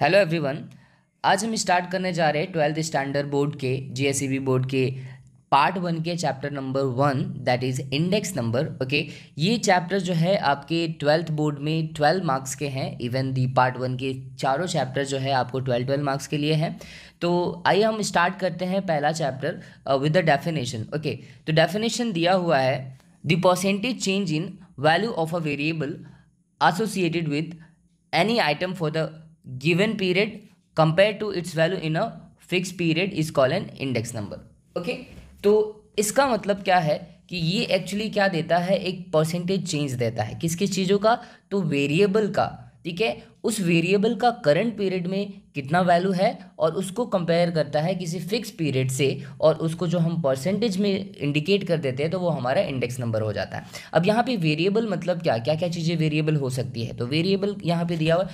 Hello everyone आज हम start करने जा रहे हैं ट्वेल्थ स्टैंडर्ड बोर्ड के जी बोर्ड e के पार्ट वन के chapter number one that is index number okay ये चैप्टर जो है आपके ट्वेल्थ बोर्ड में ट्वेल्व मार्क्स के हैं इवन दी पार्ट वन के चारों चैप्टर जो है आपको ट्वेल्व ट्वेल्व मार्क्स के लिए हैं तो आइए हम स्टार्ट करते हैं पहला chapter with the definition okay तो डेफिनेशन दिया हुआ है the percentage change in value of a variable associated with any item for the given period compare to its value in a fix period is call an index number okay तो इसका मतलब क्या है कि ये एक्चुअली क्या देता है एक परसेंटेज चेंज देता है किस किस चीज़ों का तो वेरिएबल का ठीक है उस वेरिएबल का करंट पीरियड में कितना वैल्यू है और उसको कंपेयर करता है किसी फिक्स पीरियड से और उसको जो हम परसेंटेज में इंडिकेट कर देते हैं तो वो हमारा इंडेक्स नंबर हो जाता है अब यहाँ पे वेरिएबल मतलब क्या क्या क्या चीज़ें वेरिएबल हो सकती है तो वेरिएबल यहाँ पे दिया हुआ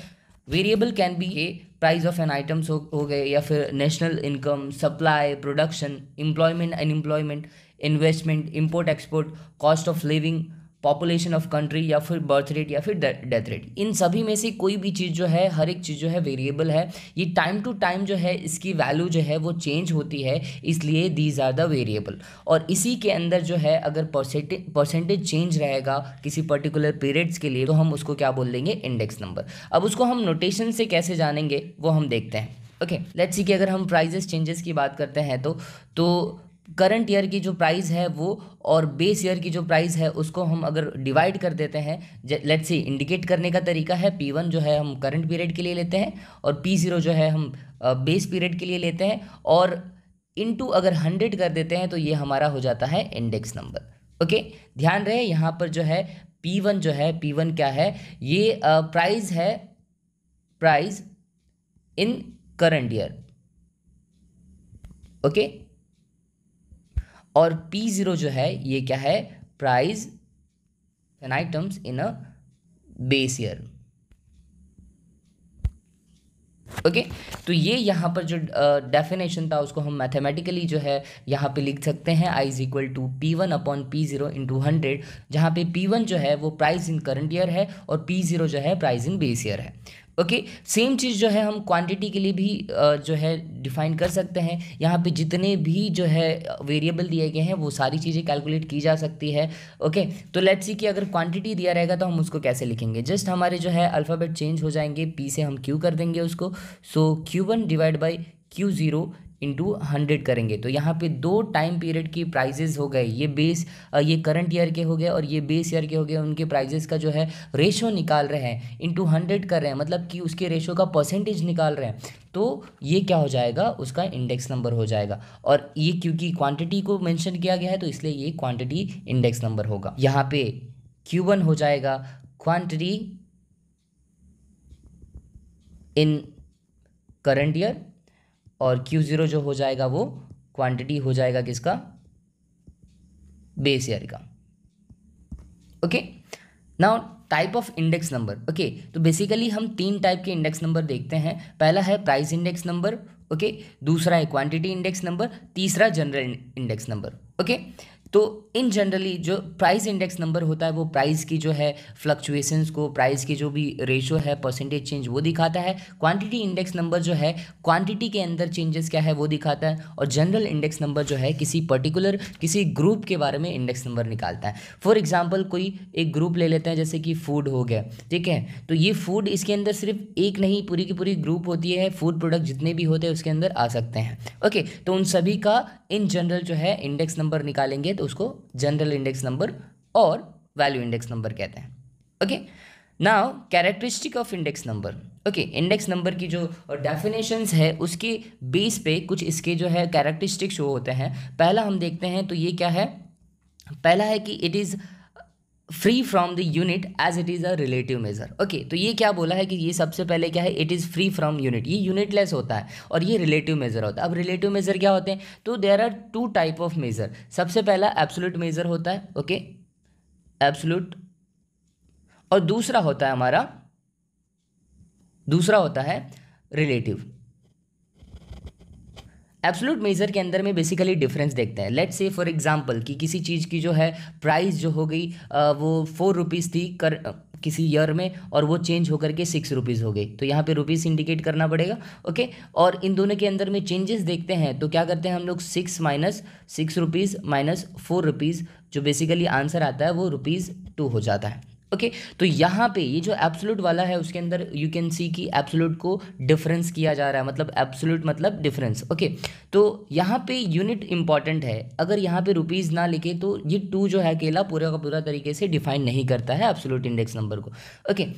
variable can be a price of an items हो गए या फिर national income supply production employment unemployment investment import export cost of living population of country या फिर बर्थ रेट या फिर डेथ रेट इन सभी में से कोई भी चीज़ जो है हर एक चीज़ जो है वेरिएबल है ये टाइम टू टाइम जो है इसकी वैल्यू जो है वो चेंज होती है इसलिए दीज आर द वेरिएबल और इसी के अंदर जो है अगर परसेंटेज परसेंटेज चेंज रहेगा किसी पर्टिकुलर पीरियड्स के लिए तो हम उसको क्या बोल देंगे इंडेक्स नंबर अब उसको हम नोटेशन से कैसे जानेंगे वो हम देखते हैं ओके लेट्स सी कि अगर हम प्राइजेस चेंजेस की बात करते हैं तो तो करंट ईयर की जो प्राइस है वो और बेस ईयर की जो प्राइस है उसको हम अगर डिवाइड कर देते हैं लेट सी इंडिकेट करने का तरीका है पी वन जो है हम करंट पीरियड के लिए लेते हैं और पी ज़ीरो जो है हम बेस पीरियड के लिए लेते हैं और इनटू अगर हंड्रेड कर देते हैं तो ये हमारा हो जाता है इंडेक्स नंबर ओके ध्यान रहे यहाँ पर जो है पी वन जो है पी वन क्या है ये प्राइज है price in current year okay और पी ज़ीरो जो है ये क्या है price an items in a base year okay okay? तो ये यहाँ पर जो डेफिनेशन uh, था उसको हम मैथमेटिकली जो है यहाँ पे लिख सकते हैं I is equal to P one upon P zero into hundred जहाँ पे पी वन जो है वो प्राइस इन करंट ईयर है और पी जीरो जो है प्राइस इन बेस ईयर है ओके सेम चीज़ जो है हम क्वांटिटी के लिए भी जो है डिफाइन कर सकते हैं यहाँ पे जितने भी जो है वेरिएबल दिए गए हैं वो सारी चीज़ें कैलकुलेट की जा सकती है ओके तो लेट्स सी कि अगर क्वांटिटी दिया रहेगा तो हम उसको कैसे लिखेंगे जस्ट हमारे जो है अल्फ़ाबेट चेंज हो जाएंगे पी से हम क्यू कर देंगे उसको so Q one divide by Q zero into hundred करेंगे तो यहाँ पे दो टाइम पीरियड की प्राइजेज हो गए ये बेस ये करंट ईयर के हो गए और ये बेस ईयर के हो गए उनके प्राइजेस का जो है रेशो निकाल रहे हैं इंटू हंड्रेड कर रहे हैं मतलब कि उसके रेशो का परसेंटेज निकाल रहे हैं तो ये क्या हो जाएगा उसका इंडेक्स नंबर हो जाएगा और ये क्योंकि क्वान्टिटी को मैंशन किया गया है तो इसलिए ये क्वान्टिटी इंडेक्स नंबर होगा यहाँ पे क्यू वन हो जाएगा क्वान्टिटी इन करंट ईयर और क्यू ज़ीरो जो हो जाएगा वो क्वांटिटी हो जाएगा किसका बेस ईयर का okay now type of index number okay तो बेसिकली हम तीन टाइप के इंडेक्स नंबर देखते हैं पहला है प्राइस इंडेक्स नंबर ओके दूसरा है क्वांटिटी इंडेक्स नंबर तीसरा जनरल इंडेक्स नंबर ओके तो इन जनरली जो प्राइस इंडेक्स नंबर होता है वो प्राइस की जो है फ्लक्चुएशंस को प्राइस की जो भी रेशियो है परसेंटेज चेंज वो दिखाता है क्वांटिटी इंडेक्स नंबर जो है क्वांटिटी के अंदर चेंजेस क्या है वो दिखाता है और जनरल इंडेक्स नंबर जो है किसी पर्टिकुलर किसी ग्रुप के बारे में इंडेक्स नंबर निकालता है फॉर एग्जाम्पल कोई एक ग्रुप ले लेते हैं जैसे कि फूड हो गया ठीक है तो ये फूड इसके अंदर सिर्फ एक नहीं पूरी की पूरी ग्रुप होती है फूड प्रोडक्ट जितने भी होते हैं उसके अंदर आ सकते हैं ओके तो उन सभी का इन जनरल जो है इंडेक्स नंबर निकालेंगे तो उसको जनरल इंडेक्स नंबर और वैल्यू इंडेक्स नंबर कहते हैं okay now characteristic of index number okay index number की जो डेफिनेशंस है उसके बेस पे कुछ इसके जो है कैरेक्टरिस्टिक शो होते हैं पहला हम देखते हैं तो ये क्या है पहला है कि it is free from the unit as it is a relative measure okay तो ये क्या बोला है कि ये सबसे पहले क्या है it is free from unit ये यूनिटलेस होता है और ये रिलेटिव मेजर होता है अब रिलेटिव मेजर क्या होते हैं तो there are two type of measure सबसे पहला एब्सोलूट मेजर होता है ओके एब्सोलूट और दूसरा होता है हमारा दूसरा होता है रिलेटिव एब्सोलूट मेज़र के अंदर में बेसिकली डिफरेंस देखते हैं लेट्स से फॉर एग्जांपल कि किसी चीज़ की जो है प्राइस जो हो गई वो फोर रुपीज़ थी कर किसी ईयर में और वो चेंज होकर के सिक्स रुपीज़ हो गई तो यहाँ पे रुपीज़ इंडिकेट करना पड़ेगा ओके और इन दोनों के अंदर में चेंजेस देखते हैं तो क्या करते हैं हम लोग six minus six rupees minus four rupees जो बेसिकली आंसर आता है वो रुपीज़ टू हो जाता है ओके okay, तो यहाँ पे ये जो एब्सोलूट वाला है उसके अंदर यू कैन सी कि एब्सोलूट को डिफरेंस किया जा रहा है मतलब एब्सोल्यूट मतलब डिफरेंस ओके okay, तो यहाँ पे यूनिट इंपॉर्टेंट है अगर यहाँ पे रुपीज़ ना लिखे तो ये टू जो है अकेला पूरा का पूरा तरीके से डिफाइन नहीं करता है एब्सोलूट इंडेक्स नंबर को ओके okay,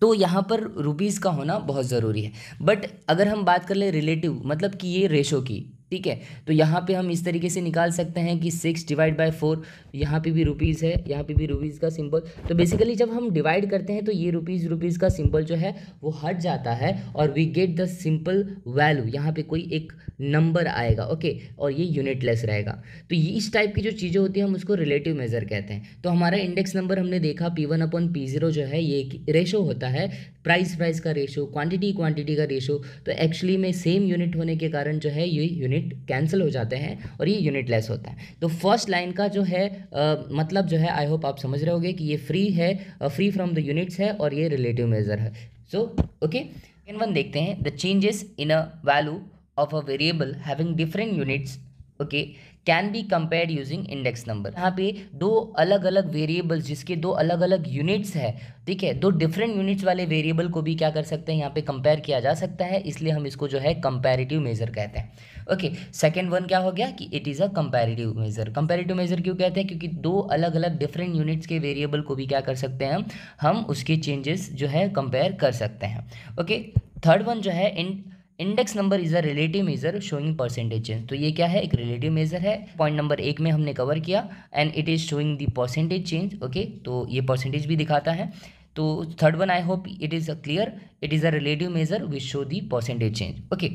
तो यहाँ पर रुपीज़ का होना बहुत ज़रूरी है बट अगर हम बात कर ले रिलेटिव मतलब कि ये रेशो की ठीक है तो यहाँ पे हम इस तरीके से निकाल सकते हैं कि सिक्स डिवाइड बाय फोर यहाँ पे भी रुपीज़ है यहाँ पे भी रुपीज़ का सिंबल तो बेसिकली जब हम डिवाइड करते हैं तो ये रुपीज़ रुपीज़ का सिंबल जो है वो हट जाता है और we get the simple value यहाँ पे कोई एक नंबर आएगा ओके और ये यूनिटलेस रहेगा तो ये इस टाइप की जो चीज़ें होती है हम उसको रिलेटिव मेज़र कहते हैं तो हमारा इंडेक्स नंबर हमने देखा पी वन अपन पी ज़ीरो जो है ये एक रेशो होता है प्राइस प्राइस का रेशो क्वांटिटी क्वांटिटी का रेशो तो एक्चुअली में सेम यूनिट होने के कारण जो है ये यूनिट यूनिट कैंसिल हो जाते हैं और ये यूनिट लेस होता है तो फर्स्ट लाइन का जो है आ, मतलब जो है आई होप आप समझ रहे होगे कि ये फ्री है फ्री फ्रॉम द यूनिट्स है और ये रिलेटिव मेजर है सो ओके सेकेंड वन देखते हैं the changes in a value of a variable having different units okay can be compared using index number यहाँ पे दो अलग अलग वेरिएबल्स जिसके दो अलग अलग यूनिट्स है ठीक है दो डिफरेंट यूनिट्स वाले वेरिएबल को भी क्या कर सकते हैं यहाँ पे कंपेयर किया जा सकता है इसलिए हम इसको जो है कंपेरेटिव मेजर कहते हैं ओके सेकेंड वन क्या हो गया कि it is a comparative measure comparative measure क्यों कहते हैं क्योंकि दो अलग अलग डिफरेंट यूनिट्स के वेरिएबल को भी क्या कर सकते हैं हम हम उसके चेंजेस जो है कंपेयर कर सकते हैं ओके थर्ड वन जो है in index number is a relative measure showing percentage change तो ये क्या है एक रिलेटिव मेजर है पॉइंट नंबर एक में हमने कवर किया and it is showing the percentage change okay तो ये परसेंटेज भी दिखाता है तो third one I hope it is a clear it is a relative measure which show the percentage change okay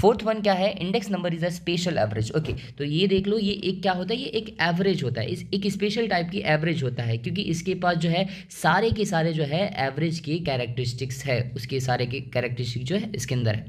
fourth one क्या है index number is a special average okay तो ये देख लो ये एक क्या होता है ये एक एवरेज होता है इस एक स्पेशल टाइप की एवरेज होता है क्योंकि इसके पास जो है सारे के सारे जो है एवरेज के कैरेक्टरिस्टिक्स है उसके सारे के कैरेक्टरिस्टिक जो है इसके अंदर है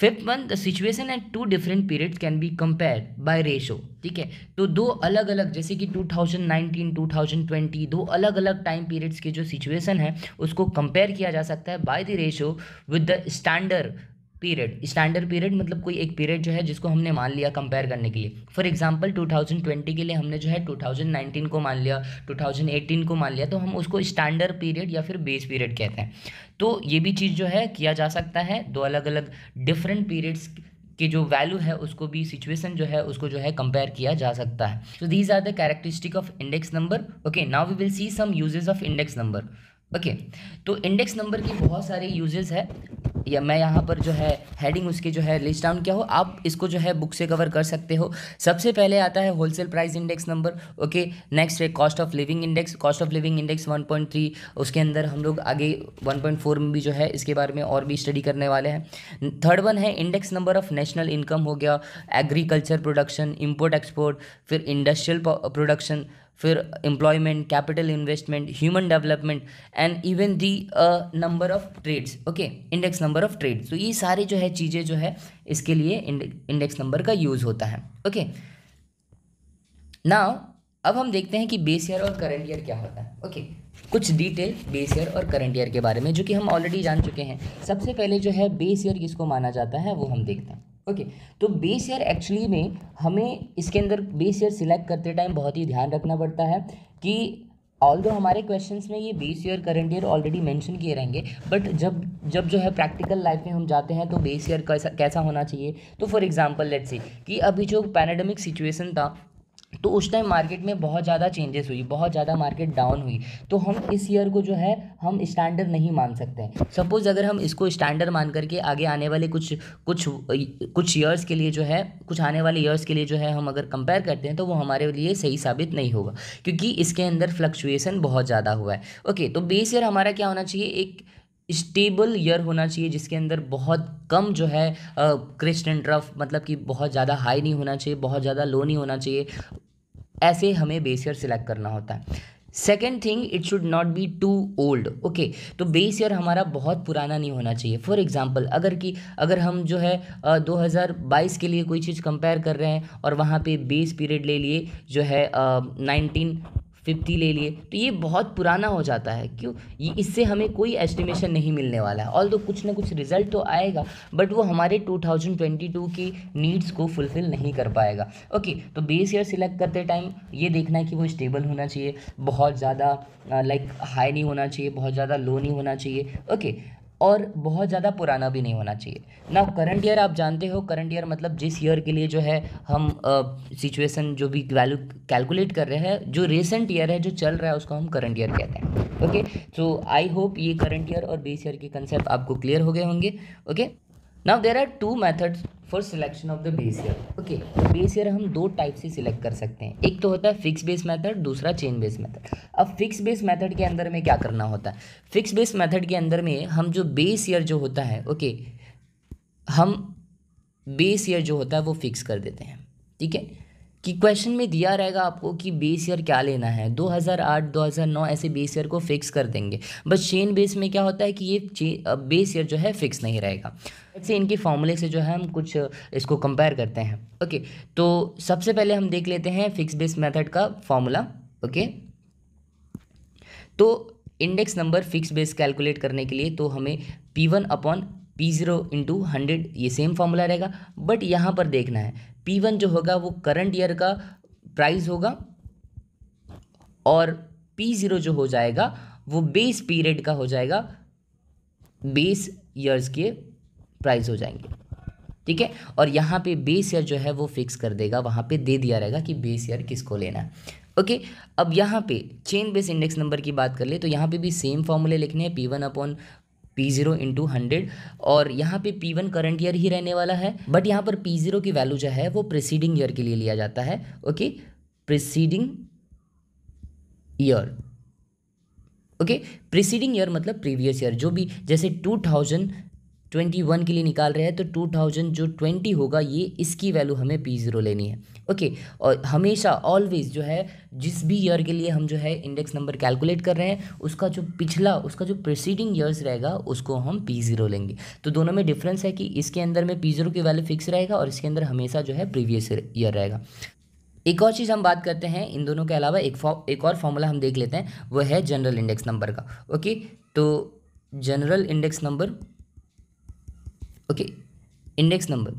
fifth one the situation and two different periods can be compare by ratio ठीक है तो दो अलग अलग जैसे कि 2019, 2020 दो अलग अलग टाइम पीरियड्स के जो सिचुएशन है उसको कंपेयर किया जा सकता है by the ratio with the standard period standard period मतलब कोई एक पीरियड जो है जिसको हमने मान लिया कंपेयर करने के लिए फॉर एग्जांपल 2020 के लिए हमने जो है 2019 को मान लिया 2018 को मान लिया तो हम उसको स्टैंडर्ड पीरियड या फिर बेस पीरियड कहते हैं तो ये भी चीज़ जो है किया जा सकता है दो अलग अलग डिफरेंट पीरियड्स कि जो वैल्यू है उसको भी सिचुएशन जो है उसको जो है कंपेयर किया जा सकता है so these are the characteristic of index number okay now we will see some usages of index number okay तो इंडेक्स नंबर की बहुत सारे यूजेज है या मैं यहाँ पर जो है हेडिंग उसकी जो है लिस्ट डाउन क्या हो आप इसको जो है बुक से कवर कर सकते हो सबसे पहले आता है wholesale price index number okay next है cost of living index cost of living index 1.3 उसके अंदर हम लोग आगे 1.4 में भी जो है इसके बारे में और भी स्टडी करने वाले हैं थर्ड वन है index number of national income हो गया एग्रीकल्चर प्रोडक्शन इम्पोर्ट एक्सपोर्ट फिर इंडस्ट्रियल प्रोडक्शन फिर employment capital investment human development and even the number of trades okay index number of trades तो ये सारे जो है चीज़ें जो है इसके लिए इंडेक्स नंबर का यूज़ होता है ओके okay. नाउ अब हम देखते हैं कि बेस ईयर और करंट ईयर क्या होता है ओके okay. कुछ डिटेल बेस ईयर और करंट ईयर के बारे में जो कि हम ऑलरेडी जान चुके हैं सबसे पहले जो है बेस ईयर किसको माना जाता है वो हम देखते हैं ओके okay, तो बेस ईयर एक्चुअली में हमें इसके अंदर बेस ईयर सिलेक्ट करते टाइम बहुत ही ध्यान रखना पड़ता है कि ऑल दो हमारे क्वेश्चंस में ये base year current year already mention किए रहेंगे बट जब जब जो है प्रैक्टिकल लाइफ में हम जाते हैं तो बेस ईयर कैसा कैसा होना चाहिए तो फॉर एग्जांपल लेट्स सी कि अभी जो पैनाडमिक सिचुएशन था तो उस टाइम मार्केट में बहुत ज़्यादा चेंजेस हुई बहुत ज़्यादा मार्केट डाउन हुई तो हम इस ईयर को जो है हम स्टैंडर्ड नहीं मान सकते हैं सपोज़ अगर हम इसको स्टैंडर्ड मान करके आगे आने वाले कुछ कुछ कुछ ईयर्स के लिए जो है कुछ आने वाले ईयर्स के लिए जो है हम अगर कंपेयर करते हैं तो वो हमारे लिए सही साबित नहीं होगा क्योंकि इसके अंदर फ्लक्चुएसन बहुत ज़्यादा हुआ है ओके तो बेस ईयर हमारा क्या होना चाहिए एक स्टेबल ईयर होना चाहिए जिसके अंदर बहुत कम जो है क्रिस्ट एंड रफ मतलब कि बहुत ज़्यादा हाई नहीं होना चाहिए बहुत ज़्यादा लो नहीं होना चाहिए ऐसे हमें बेस ईयर सिलेक्ट करना होता है second thing it should not be too old okay तो बेस ईयर हमारा बहुत पुराना नहीं होना चाहिए फॉर एग्जाम्पल अगर कि अगर हम जो है आ, 2022 के लिए कोई चीज़ कंपेयर कर रहे हैं और वहाँ पे बेस पीरियड ले लिए जो है नाइनटीन फिफ्टी ले लिए तो ये बहुत पुराना हो जाता है क्यों ये इससे हमें कोई एस्टिमेशन नहीं मिलने वाला है ऑल दो कुछ ना कुछ रिजल्ट तो आएगा बट वो हमारे 2022 की नीड्स को फुलफ़िल नहीं कर पाएगा ओके तो बेस ईयर सिलेक्ट करते टाइम ये देखना है कि वो स्टेबल होना चाहिए बहुत ज़्यादा लाइक uh, हाई नहीं होना चाहिए बहुत ज़्यादा लो नहीं होना चाहिए ओके और बहुत ज़्यादा पुराना भी नहीं होना चाहिए ना करंट ईयर आप जानते हो करंट ईयर मतलब जिस ईयर के लिए जो है हम सिचुएशन जो भी वैल्यू कैलकुलेट कर रहे हैं जो रिसेंट ईयर है जो चल रहा है उसको हम करंट ईयर कहते हैं ओके सो आई होप ये करंट ईयर और बेस ईयर के कंसेप्ट आपको क्लियर हो गए होंगे okay okay? Now there are two methods for selection of the base year okay base year हम दो टाइप से सिलेक्ट कर सकते हैं एक तो होता है फिक्स बेस मैथड दूसरा चेन बेस मैथड अब फिक्स बेस मैथड के अंदर में क्या करना होता है फिक्स बेस मैथड के अंदर में हम जो बेस ईयर जो होता है ओके okay, हम बेस ईयर जो होता है वो फिक्स कर देते हैं ठीक है कि क्वेश्चन में दिया रहेगा आपको कि बेस ईयर क्या लेना है 2008 2009 ऐसे बेस ईयर को फिक्स कर देंगे बस चेन बेस में क्या होता है कि ये बेस ईयर जो है फिक्स नहीं रहेगा से इनके फॉर्मूले से जो है हम कुछ इसको कंपेयर करते हैं ओके तो सबसे पहले हम देख लेते हैं फिक्स बेस मेथड का फॉर्मूला ओके तो index number fix base calculate करने के लिए तो हमें P one upon P zero into hundred ये सेम फार्मूला रहेगा बट यहाँ पर देखना है पी वन जो होगा वो करंट ईयर का प्राइस होगा और पी ज़ीरो जो हो जाएगा वो बेस पीरियड का हो जाएगा बेस ईयर्स के प्राइस हो जाएंगे ठीक है और यहाँ पे बेस ईयर जो है वो फिक्स कर देगा वहाँ पे दे दिया रहेगा कि बेस ईयर किसको लेना है ओके अब यहाँ पे चेन बेस इंडेक्स नंबर की बात कर ले तो यहाँ पे भी सेम फॉर्मूले लिखने हैं P one upon P zero into hundred और यहाँ पे पी वन करंट ईयर ही रहने वाला है बट यहाँ पर पी जीरो की वैल्यू जो है वो प्रिसीडिंग ईयर के लिए लिया जाता है okay preceding year okay preceding year मतलब प्रीवियस ईयर जो भी जैसे टू थाउजेंड ट्वेंटी वन के लिए निकाल रहे हैं तो टू थाउजेंड जो ट्वेंटी होगा ये इसकी वैल्यू हमें पी ज़ीरो लेनी है ओके और हमेशा ऑलवेज जो है जिस भी ईयर के लिए हम जो है इंडेक्स नंबर कैलकुलेट कर रहे हैं उसका जो पिछला उसका जो प्रिसीडिंग ईयर्स रहेगा उसको हम पी ज़ीरो लेंगे तो दोनों में डिफरेंस है कि इसके अंदर में पी ज़ीरो की वैल्यू फिक्स रहेगा और इसके अंदर हमेशा जो है प्रीवियस ईयर रहेगा एक और चीज़ हम बात करते हैं इन दोनों के अलावा एक एक और फॉर्मूला हम देख लेते हैं वह है जनरल इंडेक्स नंबर का ओके तो general index number okay index number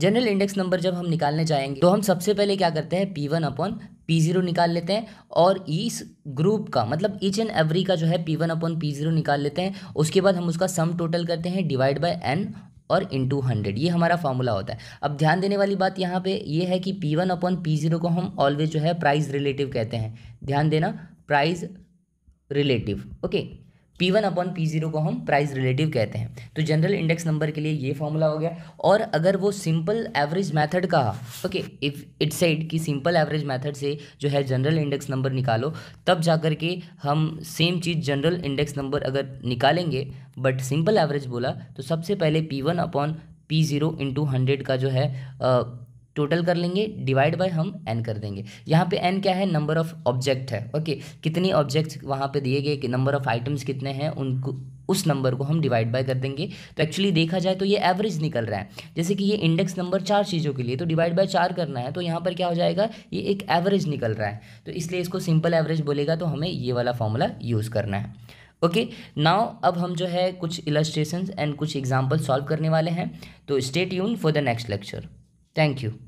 general index number जब हम निकालने जाएंगे तो हम सबसे पहले क्या करते हैं P one upon P zero निकाल लेते हैं और इस ग्रुप का मतलब ईच एंड एवरी का जो है P one upon P zero निकाल लेते हैं उसके बाद हम उसका सम टोटल करते हैं डिवाइड बाय एन और इन टू हंड्रेड ये हमारा फॉर्मूला होता है अब ध्यान देने वाली बात यहाँ पे ये है कि P one upon P zero को हम ऑलवेज जो है प्राइस रिलेटिव कहते हैं ध्यान देना price relative okay P one upon P zero को हम प्राइस रिलेटिव कहते हैं तो जनरल इंडेक्स नंबर के लिए ये फॉर्मूला हो गया और अगर वो सिंपल एवरेज मेथड का ओके इफ इट सेड कि सिंपल एवरेज मेथड से जो है जनरल इंडेक्स नंबर निकालो तब जा कर के हम सेम चीज़ जनरल इंडेक्स नंबर अगर निकालेंगे बट सिंपल एवरेज बोला तो सबसे पहले P one upon P zero into hundred का जो है टोटल कर लेंगे डिवाइड बाय हम एन कर देंगे यहाँ पे एन क्या है नंबर ऑफ ऑब्जेक्ट है ओके कितनी ऑब्जेक्ट्स वहाँ पे दिए गए कि नंबर ऑफ आइटम्स कितने हैं उनको उस नंबर को हम डिवाइड बाय कर देंगे तो एक्चुअली देखा जाए तो ये एवरेज निकल रहा है जैसे कि ये इंडेक्स नंबर चार चीज़ों के लिए तो डिवाइड बाय चार करना है तो यहाँ पर क्या हो जाएगा ये एक एवरेज निकल रहा है तो इसलिए इसको सिंपल एवरेज बोलेगा तो हमें ये वाला फॉर्मूला यूज़ करना है ओके okay, नाउ अब हम जो है कुछ इलस्ट्रेशंस एंड कुछ एग्जाम्पल सॉल्व करने वाले हैं तो स्टेट यून for the next lecture Thank you.